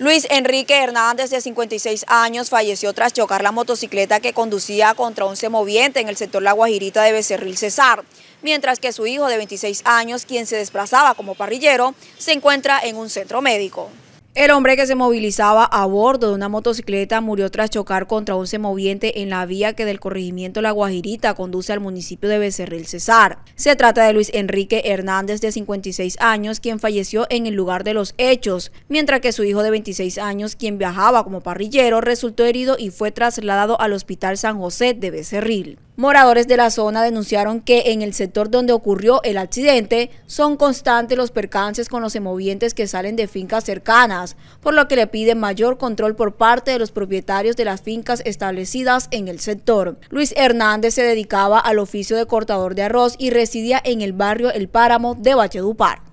Luis Enrique Hernández, de 56 años, falleció tras chocar la motocicleta que conducía contra un semoviente en el sector La Guajirita de Becerril Cesar, mientras que su hijo de 26 años, quien se desplazaba como parrillero, se encuentra en un centro médico. El hombre que se movilizaba a bordo de una motocicleta murió tras chocar contra un semoviente en la vía que del corregimiento La Guajirita conduce al municipio de Becerril Cesar. Se trata de Luis Enrique Hernández de 56 años, quien falleció en el lugar de los hechos, mientras que su hijo de 26 años, quien viajaba como parrillero, resultó herido y fue trasladado al Hospital San José de Becerril. Moradores de la zona denunciaron que en el sector donde ocurrió el accidente son constantes los percances con los emovientes que salen de fincas cercanas, por lo que le piden mayor control por parte de los propietarios de las fincas establecidas en el sector. Luis Hernández se dedicaba al oficio de cortador de arroz y residía en el barrio El Páramo de Valledupar.